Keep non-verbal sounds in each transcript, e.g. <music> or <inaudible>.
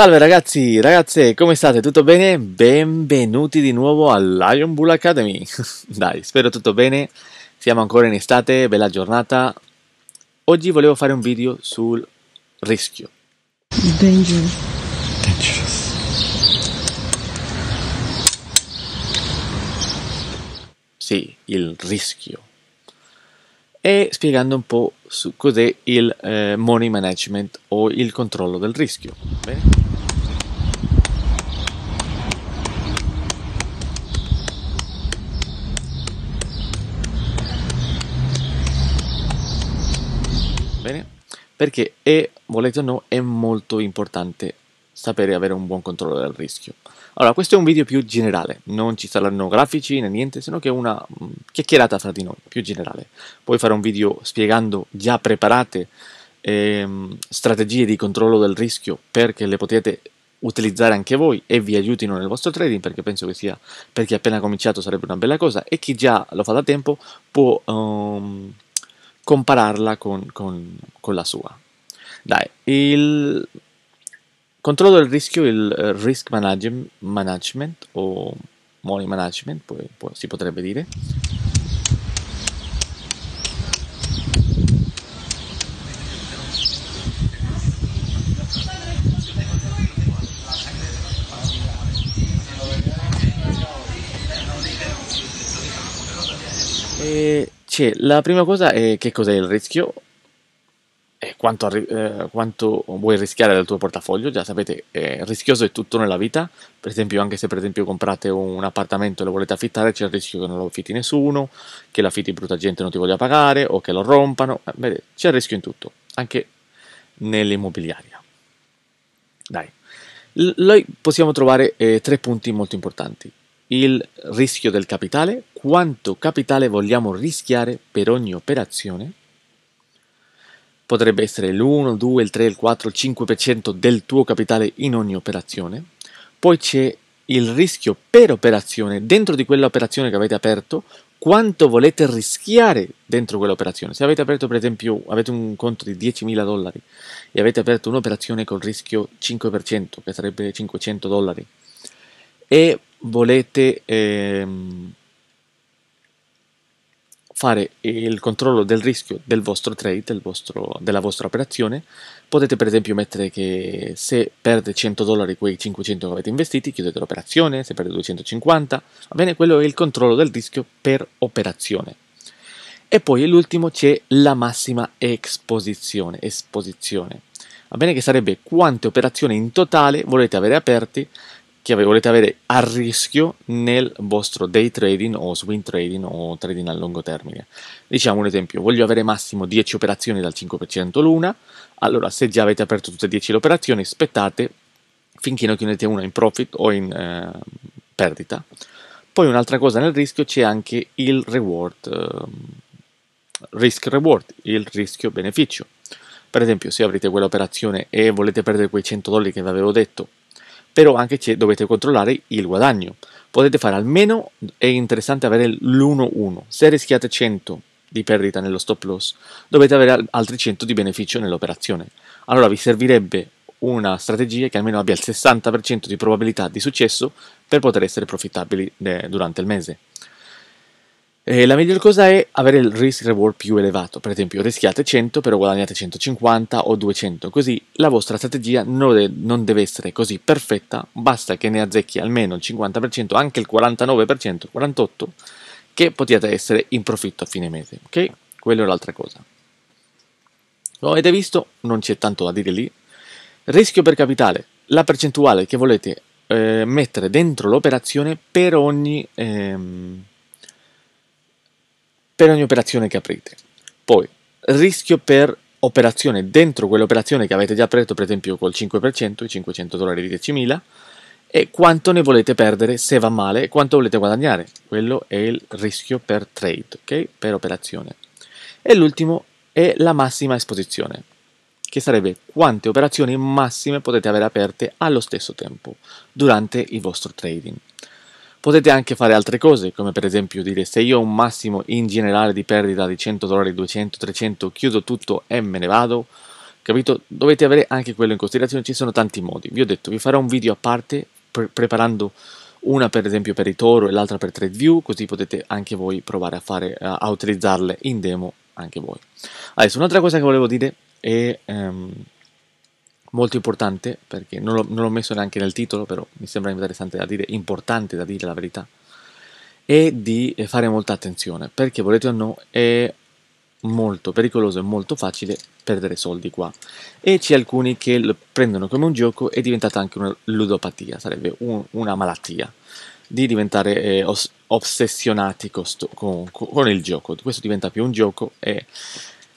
Salve ragazzi, ragazze, come state? Tutto bene? Benvenuti di nuovo all'Iron Bull Academy. <laughs> Dai, spero tutto bene. Siamo ancora in estate, bella giornata. Oggi volevo fare un video sul rischio. Dangerous. Dangerous. Sì, il rischio. E spiegando un po' su cos'è il eh, money management o il controllo del rischio. Bene? perché è, volete o no, è molto importante sapere avere un buon controllo del rischio. Allora, questo è un video più generale, non ci saranno grafici né niente, se no che è una mm, chiacchierata fra di noi, più generale. Poi farò un video spiegando già preparate ehm, strategie di controllo del rischio perché le potete utilizzare anche voi e vi aiutino nel vostro trading perché penso che sia per chi ha appena cominciato sarebbe una bella cosa e chi già lo fa da tempo può... Um, compararla con, con, con la sua. Dai, il controllo del rischio, il eh, risk manage- management o money management, poi, poi si potrebbe dire. E Dice, la prima cosa è che cos'è il rischio e quanto, eh, quanto vuoi rischiare dal tuo portafoglio. Già sapete, eh, rischioso è tutto nella vita. Per esempio, anche se per esempio comprate un appartamento e lo volete affittare, c'è il rischio che non lo affitti nessuno, che l'affitti brutta gente non ti voglia pagare o che lo rompano. Eh, beh, c'è il rischio in tutto, anche nell'immobiliaria. Dai. L- noi possiamo trovare eh, tre punti molto importanti il rischio del capitale, quanto capitale vogliamo rischiare per ogni operazione. Potrebbe essere l'1, il 2, il 3, il 4, il 5% del tuo capitale in ogni operazione. Poi c'è il rischio per operazione, dentro di quell'operazione che avete aperto, quanto volete rischiare dentro quell'operazione. Se avete aperto, per esempio, avete un conto di 10.000 dollari e avete aperto un'operazione col rischio 5%, che sarebbe 500 dollari, e volete ehm, fare il controllo del rischio del vostro trade, del vostro, della vostra operazione, potete per esempio mettere che se perde 100 dollari quei 500 che avete investiti, chiudete l'operazione, se perde 250, va bene, quello è il controllo del rischio per operazione. E poi l'ultimo c'è la massima esposizione, esposizione. Va bene che sarebbe quante operazioni in totale volete avere aperte che volete avere a rischio nel vostro day trading o swing trading o trading a lungo termine. Diciamo un esempio, voglio avere massimo 10 operazioni dal 5% l'una, allora se già avete aperto tutte e 10 le operazioni, aspettate finché non chiudete una in profit o in eh, perdita. Poi un'altra cosa nel rischio c'è anche il reward, eh, risk reward, il rischio beneficio. Per esempio, se avrete quell'operazione e volete perdere quei 100 dollari che vi avevo detto, però anche che dovete controllare il guadagno. Potete fare almeno, è interessante avere l'1-1, se rischiate 100 di perdita nello stop loss, dovete avere altri 100 di beneficio nell'operazione. Allora vi servirebbe una strategia che almeno abbia il 60% di probabilità di successo per poter essere profittabili eh, durante il mese. E eh, la miglior cosa è avere il risk reward più elevato, per esempio rischiate 100 però guadagnate 150 o 200, così la vostra strategia non, de- non deve essere così perfetta, basta che ne azzecchi almeno il 50%, anche il 49%, il 48%, che potete essere in profitto a fine mese, ok? Quello è l'altra cosa. Come avete visto, non c'è tanto da dire lì. Rischio per capitale, la percentuale che volete eh, mettere dentro l'operazione per ogni... Ehm, per ogni operazione che aprite. Poi, rischio per operazione dentro quell'operazione che avete già aperto, per esempio col 5%, i 500 dollari di 10.000, e quanto ne volete perdere se va male e quanto volete guadagnare. Quello è il rischio per trade, ok? Per operazione. E l'ultimo è la massima esposizione, che sarebbe quante operazioni massime potete avere aperte allo stesso tempo durante il vostro trading. Potete anche fare altre cose, come per esempio dire se io ho un massimo in generale di perdita di 100 dollari, 200, 300, chiudo tutto e me ne vado, capito? Dovete avere anche quello in considerazione, ci sono tanti modi. Vi ho detto, vi farò un video a parte pre preparando una per esempio per i Toro e l'altra per TradeView, così potete anche voi provare a, fare, a utilizzarle in demo anche voi. Adesso un'altra cosa che volevo dire è... Ehm, molto importante, perché non l'ho, non l'ho messo neanche nel titolo, però mi sembra interessante da dire, importante da dire la verità, è di fare molta attenzione, perché volete o no è molto pericoloso e molto facile perdere soldi qua. E c'è alcuni che lo prendono come un gioco e è diventata anche una ludopatia, sarebbe un, una malattia, di diventare eh, os- ossessionati costo- con, con, il gioco. Questo diventa più un gioco e...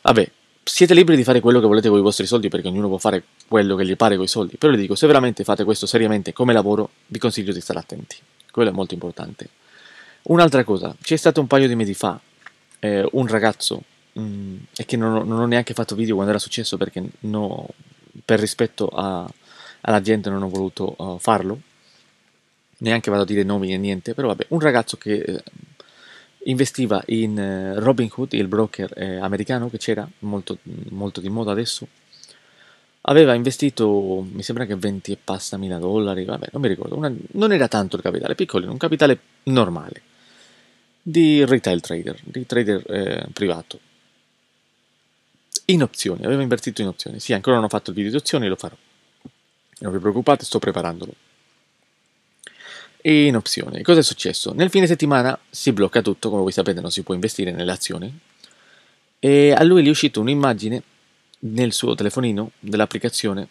Vabbè, siete liberi di fare quello che volete con i vostri soldi perché ognuno può fare quello che gli pare con i soldi, però le dico, se veramente fate questo seriamente come lavoro, vi consiglio di stare attenti, quello è molto importante. Un'altra cosa, c'è stato un paio di mesi fa eh, un ragazzo, mh, mm, e che non ho, non ho, neanche fatto video quando era successo perché no, per rispetto a, alla gente non ho voluto uh, farlo, neanche vado a dire nomi né niente, però vabbè, un ragazzo che... Eh, investiva in eh, Robin Hood, il broker eh, americano che c'era molto, molto di moda adesso. Aveva investito, mi sembra che 20 e passa mila dollari, vabbè, non mi ricordo, una, non era tanto il capitale, piccolino, un capitale normale di retail trader, di trader eh, privato. In opzioni, aveva invertito in opzioni. Sì, ancora non ho fatto il video di opzioni, lo farò. Non vi preoccupate, sto preparandolo in opzione. cosa è successo? Nel fine settimana si blocca tutto, come voi sapete non si può investire nelle azioni, e a lui gli è uscita un'immagine nel suo telefonino dell'applicazione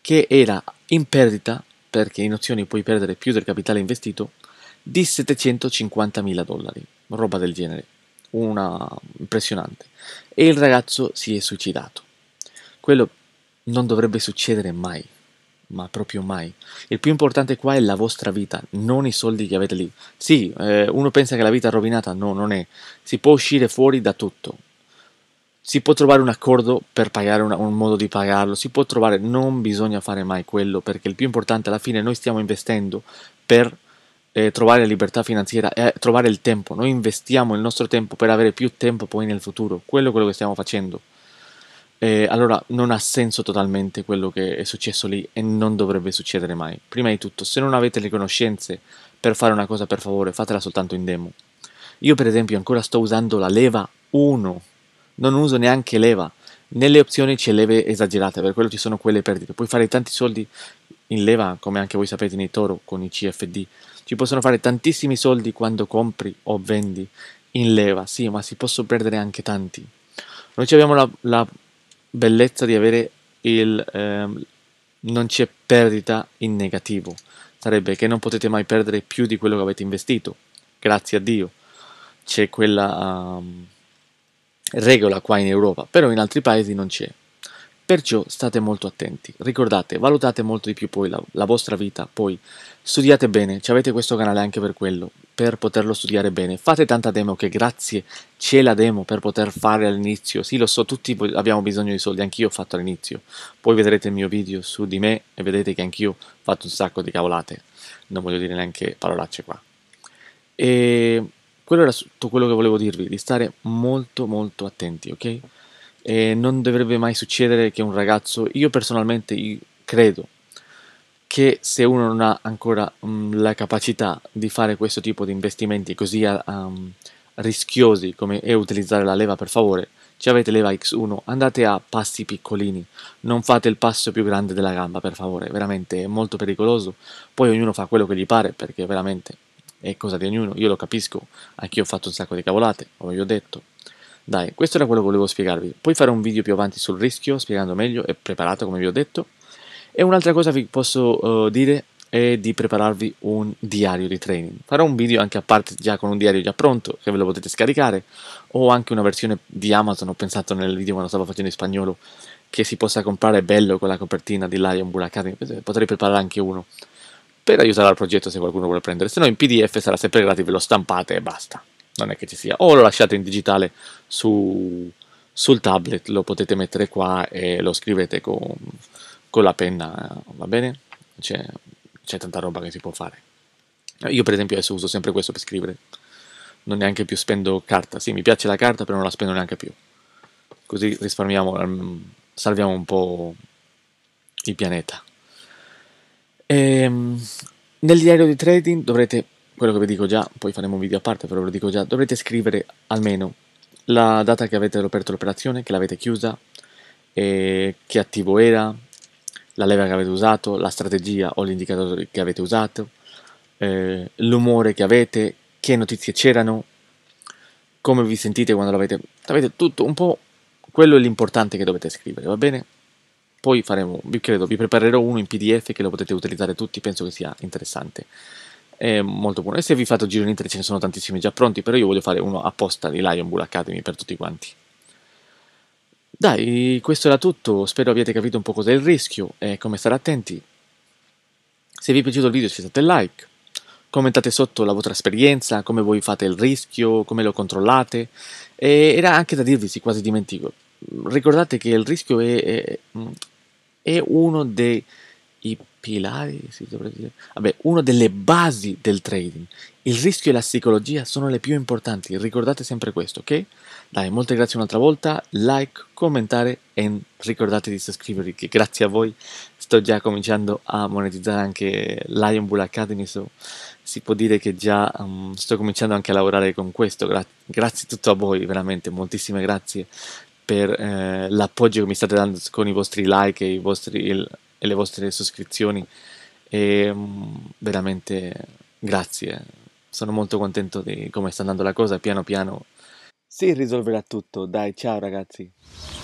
che era in perdita, perché in opzioni puoi perdere più del capitale investito, di 750.000 dollari, roba del genere, una impressionante. E il ragazzo si è suicidato. Quello non dovrebbe succedere mai ma proprio mai. Il più importante qua è la vostra vita, non i soldi che avete lì. Sì, eh, uno pensa che la vita è rovinata, no, non è. Si può uscire fuori da tutto. Si può trovare un accordo per pagare una, un modo di pagarlo, si può trovare, non bisogna fare mai quello, perché il più importante alla fine noi stiamo investendo per eh, trovare libertà finanziaria, eh, trovare il tempo, noi investiamo il nostro tempo per avere più tempo poi nel futuro, quello è quello che stiamo facendo eh, allora non ha senso totalmente quello che è successo lì e non dovrebbe succedere mai. Prima di tutto, se non avete le conoscenze per fare una cosa, per favore, fatela soltanto in demo. Io per esempio ancora sto usando la leva 1, non uso neanche leva. Nelle opzioni c'è leve esagerate, per quello ci sono quelle perdite. Puoi fare tanti soldi in leva, come anche voi sapete nei Toro con i CFD. Ci possono fare tantissimi soldi quando compri o vendi in leva, sì, ma si possono perdere anche tanti. Noi abbiamo la, la bellezza di avere il ehm, non c'è perdita in negativo, sarebbe che non potete mai perdere più di quello che avete investito, grazie a Dio. C'è quella um, regola qua in Europa, però in altri paesi non c'è. Perciò state molto attenti, ricordate, valutate molto di più poi la, la, vostra vita, poi studiate bene, ci avete questo canale anche per quello, per poterlo studiare bene, fate tanta demo che grazie c'è la demo per poter fare all'inizio, sì lo so, tutti abbiamo bisogno di soldi, anch'io ho fatto all'inizio, poi vedrete il mio video su di me e vedete che anch'io ho fatto un sacco di cavolate, non voglio dire neanche parolacce qua. E quello era tutto quello che volevo dirvi, di stare molto molto attenti, ok? e non dovrebbe mai succedere che un ragazzo, io personalmente io credo che se uno non ha ancora mh, mm, la capacità di fare questo tipo di investimenti così um, rischiosi come è utilizzare la leva per favore, ci avete leva X1, andate a passi piccolini, non fate il passo più grande della gamba per favore, veramente è molto pericoloso, poi ognuno fa quello che gli pare perché veramente è cosa di ognuno, io lo capisco, anch'io ho fatto un sacco di cavolate, come vi ho detto, dai, questo era quello che volevo spiegarvi. Poi fare un video più avanti sul rischio, spiegando meglio e preparato, come vi ho detto. E un'altra cosa vi posso uh, dire è di prepararvi un diario di training. Farò un video anche a parte già con un diario già pronto, che ve lo potete scaricare, o anche una versione di Amazon, ho pensato nel video quando stavo facendo in spagnolo, che si possa comprare bello con la copertina di Lion Bull Academy, eh, potrei preparare anche uno per aiutare al progetto se qualcuno vuole prendere, se no in PDF sarà sempre gratis, ve lo stampate e basta non è che ci sia, o lo lasciate in digitale su, sul tablet, lo potete mettere qua e lo scrivete con, con la penna, va bene? C'è, c'è tanta roba che si può fare. Io per esempio adesso uso sempre questo per scrivere, non neanche più spendo carta, sì mi piace la carta però non la spendo neanche più, così risparmiamo, mm, salviamo un po' il pianeta. E, ehm, nel diario di trading dovrete quello che vi dico già, poi faremo un video a parte, però ve lo dico già, dovrete scrivere almeno la data che avete aperto l'operazione, che l'avete chiusa, eh, che attivo era, la leva che avete usato, la strategia o l'indicatore che avete usato, eh, l'umore che avete, che notizie c'erano, come vi sentite quando l'avete... Avete tutto un po', quello è l'importante che dovete scrivere, va bene? Poi faremo, vi credo, vi preparerò uno in PDF che lo potete utilizzare tutti, penso che sia interessante è molto buono. E se vi fate il giro in internet ce ne sono tantissimi già pronti, però io voglio fare uno apposta di Lion Bull Academy per tutti quanti. Dai, questo era tutto, spero abbiate capito un po' cos'è il rischio e come stare attenti. Se vi è piaciuto il video lasciate like, commentate sotto la vostra esperienza, come voi fate il rischio, come lo controllate. E era anche da dirvi, si quasi dimentico, ricordate che il rischio è, è, è uno dei pilari, si dovrebbe dire. Vabbè, una delle basi del trading. Il rischio e la psicologia sono le più importanti, ricordate sempre questo, ok? Dai, molte grazie un'altra volta, like, commentare e ricordate di iscrivervi che grazie a voi sto già cominciando a monetizzare anche Lion Bull Academy, so, si può dire che già um, sto cominciando anche a lavorare con questo, Gra- grazie tutto a voi, veramente, moltissime grazie per eh, l'appoggio che mi state dando con i vostri like e i vostri... Il, e le vostre sottoscrizioni e ehm, veramente grazie, sono molto contento di come sta andando la cosa, piano piano si risolverà tutto, dai ciao ragazzi.